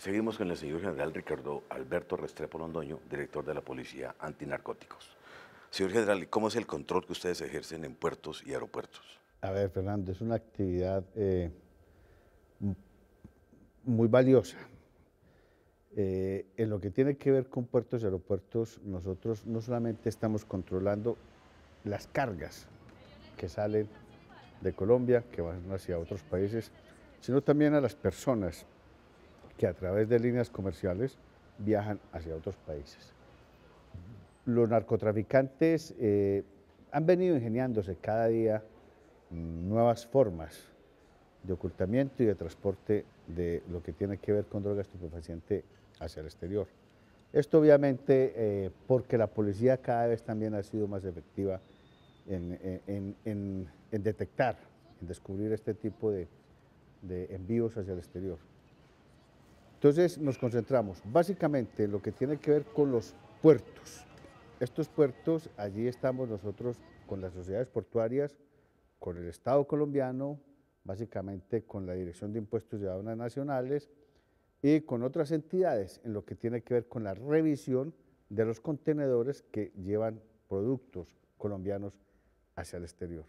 Seguimos con el señor general Ricardo Alberto Restrepo Londoño, director de la Policía Antinarcóticos. Señor general, ¿cómo es el control que ustedes ejercen en puertos y aeropuertos? A ver, Fernando, es una actividad eh, muy valiosa. Eh, en lo que tiene que ver con puertos y aeropuertos, nosotros no solamente estamos controlando las cargas que salen de Colombia, que van hacia otros países, sino también a las personas que a través de líneas comerciales viajan hacia otros países. Los narcotraficantes eh, han venido ingeniándose cada día mm, nuevas formas de ocultamiento y de transporte de lo que tiene que ver con droga estupefaciente hacia el exterior. Esto obviamente eh, porque la policía cada vez también ha sido más efectiva en, eh, detectar, en descubrir este tipo de envíos hacia el exterior. Entonces nos concentramos básicamente en lo que tiene que ver con los puertos. Estos puertos, allí estamos nosotros con las sociedades portuarias, con el Estado colombiano, básicamente con la Dirección de Impuestos y Aduanas Nacionales y con otras entidades en lo que tiene que ver con la revisión de los contenedores que llevan productos colombianos hacia el exterior.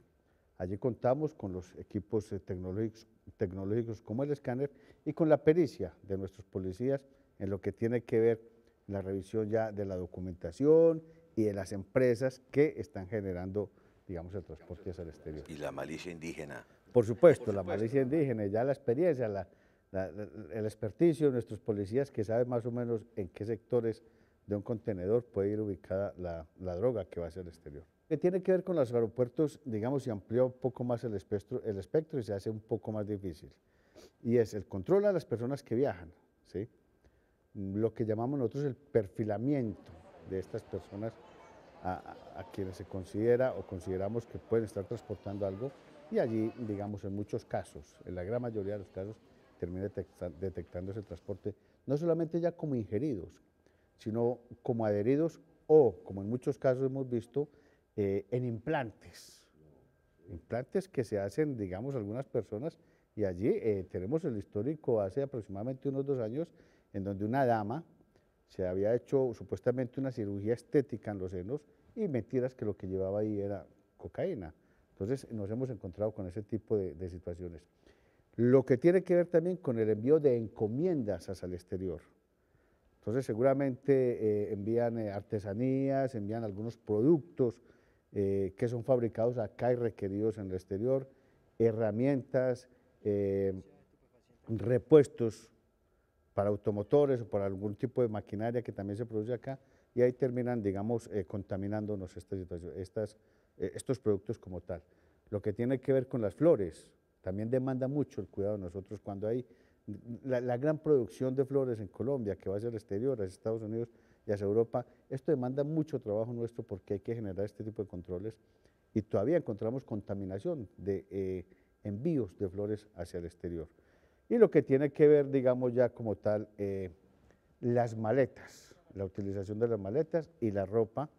Allí contamos con los equipos eh, tecnológicos tecnológicos como el escáner y con la pericia de nuestros policías en lo que tiene que ver la revisión ya de la documentación y de las empresas que están generando, digamos, el transporte hacia el exterior. Y la malicia indígena. Por supuesto, la malicia indígena, ya la experiencia, el experticio de nuestros policías que saben más o menos en qué sectores de un contenedor puede ir ubicada la droga que va hacia el exterior que tiene que ver con los aeropuertos, digamos, y amplió un poco más el espectro, el espectro y se hace un poco más difícil. Y es el control a las personas que viajan, ¿sí? lo que llamamos nosotros el perfilamiento de estas personas a, quienes se considera o consideramos que pueden estar transportando algo y allí, digamos, en muchos casos, en la gran mayoría de los casos, termina detectando ese transporte, no solamente ya como ingeridos, sino como adheridos o, como en muchos casos hemos visto, eh, en implantes. Implantes que se hacen, digamos, algunas personas. Y allí eh, tenemos el histórico hace aproximadamente unos dos años, en donde una dama se había hecho supuestamente una cirugía estética en los senos y mentiras que lo que llevaba ahí era cocaína. Entonces nos hemos encontrado con ese tipo de, situaciones. Lo que tiene que ver también con el envío de encomiendas hacia el exterior. Entonces seguramente eh, envían artesanías, envían algunos productos eh, que son fabricados acá y requeridos en el exterior, herramientas, eh, repuestos para automotores o para algún tipo de maquinaria que también se produce acá, y ahí terminan, digamos, eh, contaminándonos estas, estos productos como tal. Lo que tiene que ver con las flores, también demanda mucho el cuidado de nosotros cuando hay la, gran producción de flores en Colombia, que va hacia el exterior, hacia Estados Unidos, y hacia Europa. Esto demanda mucho trabajo nuestro porque hay que generar este tipo de controles y todavía encontramos contaminación de eh, envíos de flores hacia el exterior. Y lo que tiene que ver, digamos ya como tal, eh, las maletas, la utilización de las maletas y la ropa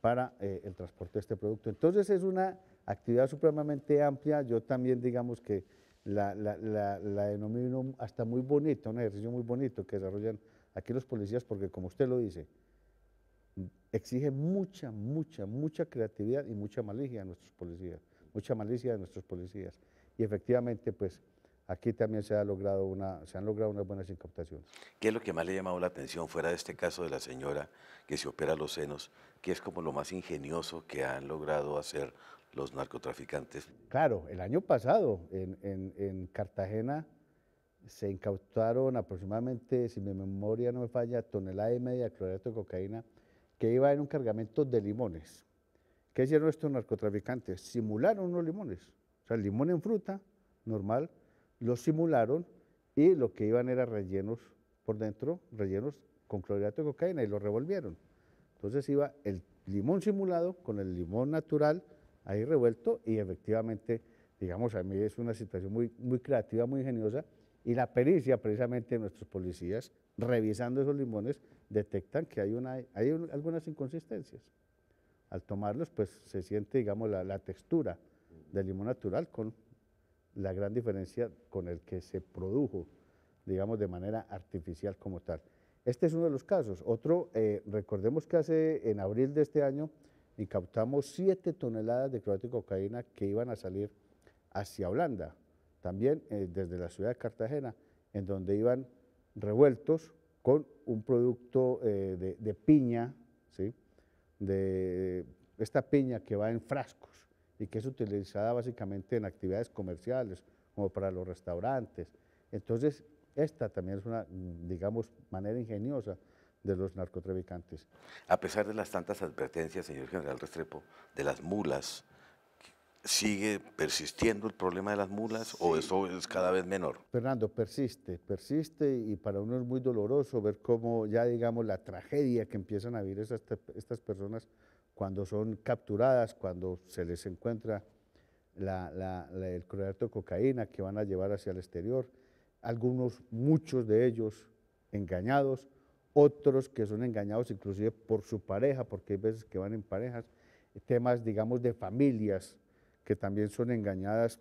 para eh, el transporte de este producto. Entonces es una actividad supremamente amplia. Yo también digamos que la, la, la, denomino hasta muy bonito, un ejercicio muy bonito que desarrollan aquí los policías, porque como usted lo dice, exige mucha, mucha, mucha creatividad y mucha malicia a nuestros policías, mucha malicia de nuestros policías. Y efectivamente, pues, aquí también se, ha logrado una, se han logrado unas buenas incautaciones. ¿Qué es lo que más le ha llamado la atención fuera de este caso de la señora que se opera los senos, que es como lo más ingenioso que han logrado hacer los narcotraficantes. Claro, el año pasado en, Cartagena se incautaron aproximadamente, si mi memoria no me falla, tonelada y media de clorato de cocaína que iba en un cargamento de limones. ¿Qué hicieron estos narcotraficantes? Simularon unos limones. O sea, el limón en fruta, normal, lo simularon y lo que iban era rellenos por dentro, rellenos con clorhidrato de cocaína y lo revolvieron. Entonces iba el limón simulado con el limón natural ahí revuelto y efectivamente, digamos, a mí es una situación muy, muy creativa, muy ingeniosa y la pericia precisamente de nuestros policías, revisando esos limones, detectan que hay, una, hay algunas inconsistencias. Al tomarlos, pues se siente, digamos, la, textura del limón natural con la gran diferencia con el que se produjo, digamos, de manera artificial como tal. Este es uno de los casos. Otro, eh, recordemos que hace en abril de este año y captamos 7 toneladas de croato cocaína que iban a salir hacia Holanda, también eh, desde la ciudad de Cartagena, en donde iban revueltos con un producto eh, de, de, piña, ¿sí? de esta piña que va en frascos y que es utilizada básicamente en actividades comerciales, como para los restaurantes. Entonces, esta también es una, mm, digamos, manera ingeniosa de los narcotraficantes. A pesar de las tantas advertencias, señor general Restrepo, de las mulas, ¿sigue persistiendo el problema de las mulas o eso es cada vez menor? Fernando, persiste, persiste y para uno es muy doloroso ver cómo ya digamos la tragedia que empiezan a vivir estas personas cuando son capturadas, cuando se les encuentra el cronato de cocaína que van a llevar hacia el exterior, algunos, muchos de ellos engañados, otros que son engañados inclusive por su pareja, porque hay veces que van en parejas, temas, digamos, de familias que también son engañadas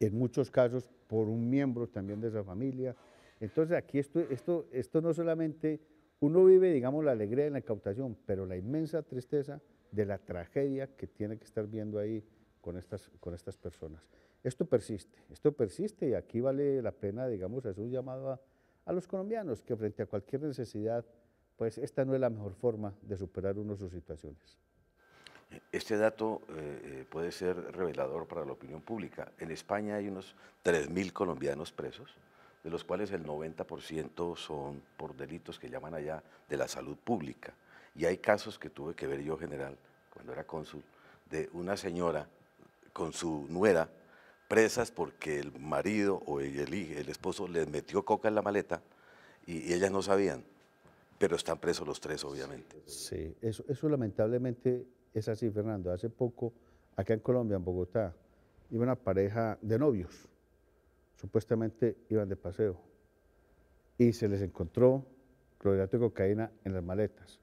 en muchos casos por un miembro también de esa familia. Entonces aquí esto, esto, esto no solamente, uno vive, digamos, la alegría de la incautación, pero la inmensa tristeza de la tragedia que tiene que estar viendo ahí con estas, con estas personas. Esto persiste, esto persiste y aquí vale la pena, digamos, hacer un llamado a a los colombianos que frente a cualquier necesidad, pues esta no es la mejor forma de superar uno sus situaciones. Este dato eh, eh, puede ser revelador para la opinión pública. En España hay unos 3.000 colombianos presos, de los cuales el 90% son por delitos que llaman allá de la salud pública. Y hay casos que tuve que ver yo, general, cuando era cónsul, de una señora con su nuera presas porque el marido o el, el esposo les metió coca en la maleta y, ellas no sabían. Pero están presos los tres, obviamente. Sí, eso, lamentablemente es así, Fernando. Hace poco, acá en Colombia, en Bogotá, iba una pareja de novios. Supuestamente iban de paseo. Y se les encontró clorhidrato de cocaína en las maletas.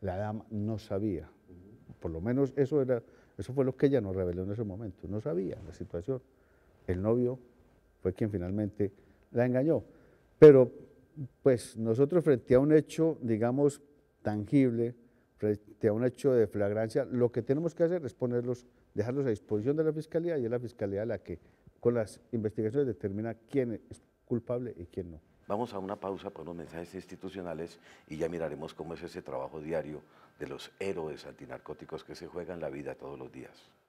La dama no sabía. Por lo menos eso, era, eso fue lo que ella nos reveló en ese momento. No sabía la situación el novio fue quien finalmente la engañó. Pero pues nosotros frente a un hecho, digamos, tangible, frente a un hecho de flagrancia, lo que tenemos que hacer es ponerlos, dejarlos a disposición de la fiscalía y es la fiscalía la que con las investigaciones determina quién es culpable y quién no. Vamos a una pausa para unos mensajes institucionales y ya miraremos cómo es ese trabajo diario de los héroes antinarcóticos que se juegan la vida todos los días.